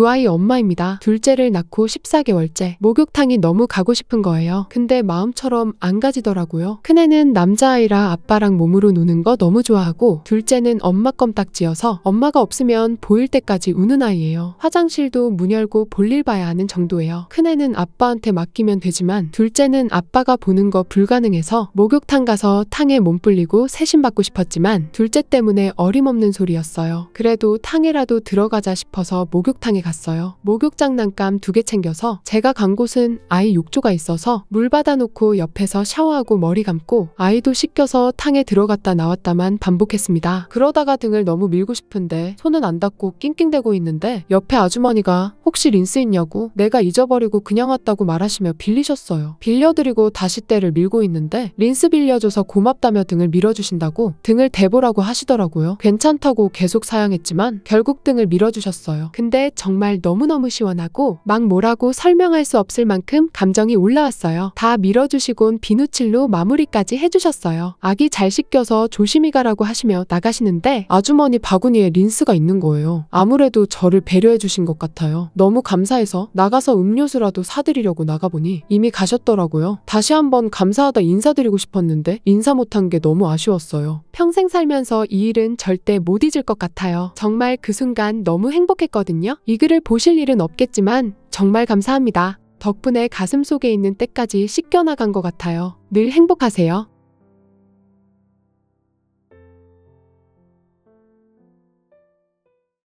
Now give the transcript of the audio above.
두 아이 엄마입니다. 둘째를 낳고 14개월째. 목욕탕이 너무 가고 싶은 거예요. 근데 마음처럼 안 가지더라고요. 큰애는 남자아이라 아빠랑 몸으로 노는 거 너무 좋아하고 둘째는 엄마 껌딱지여서 엄마가 없으면 보일 때까지 우는 아이예요. 화장실도 문 열고 볼일 봐야 하는 정도예요. 큰애는 아빠한테 맡기면 되지만 둘째는 아빠가 보는 거 불가능해서 목욕탕 가서 탕에 몸 불리고 세심 받고 싶었지만 둘째 때문에 어림없는 소리였어요. 그래도 탕에라도 들어가자 싶어서 목욕탕에 갔어요. 갔어요. 목욕 장난감 두 개 챙겨서 제가 간 곳은 아이 욕조가 있어서 물 받아놓고 옆에서 샤워하고 머리 감고 아이도 씻겨서 탕에 들어갔다 나왔다만 반복했습니다. 그러다가 등을 너무 밀고 싶은데 손은 안 닿고 낑낑대고 있는데 옆에 아주머니가 혹시 린스 있냐고 내가 잊어버리고 그냥 왔다고 말하시며 빌리셨어요. 빌려드리고 다시 때를 밀고 있는데 린스 빌려줘서 고맙다며 등을 밀어주신다고 등을 대보라고 하시더라고요. 괜찮다고 계속 사양했지만 결국 등을 밀어주셨어요. 근데 정말 너무너무 시원하고 막 뭐라고 설명할 수 없을 만큼 감정이 올라왔어요. 다 밀어주시곤 비누칠로 마무리까지 해주셨어요. 아기 잘 씻겨서 조심히 가라고 하시며 나가시는데 아주머니 바구니에 린스가 있는 거예요. 아무래도 저를 배려해 주신 것 같아요. 너무 감사해서 나가서 음료수라도 사드리려고 나가보니 이미 가셨더라고요. 다시 한번 감사하다 인사드리고 싶었는데 인사 못한 게 너무 아쉬웠어요. 평생 살면서 이 일은 절대 못 잊을 것 같아요. 정말 그 순간 너무 행복했거든요. 이 글을 보실 일은 없겠지만 정말 감사합니다. 덕분에 가슴 속에 있는 때까지 씻겨나간 것 같아요. 늘 행복하세요.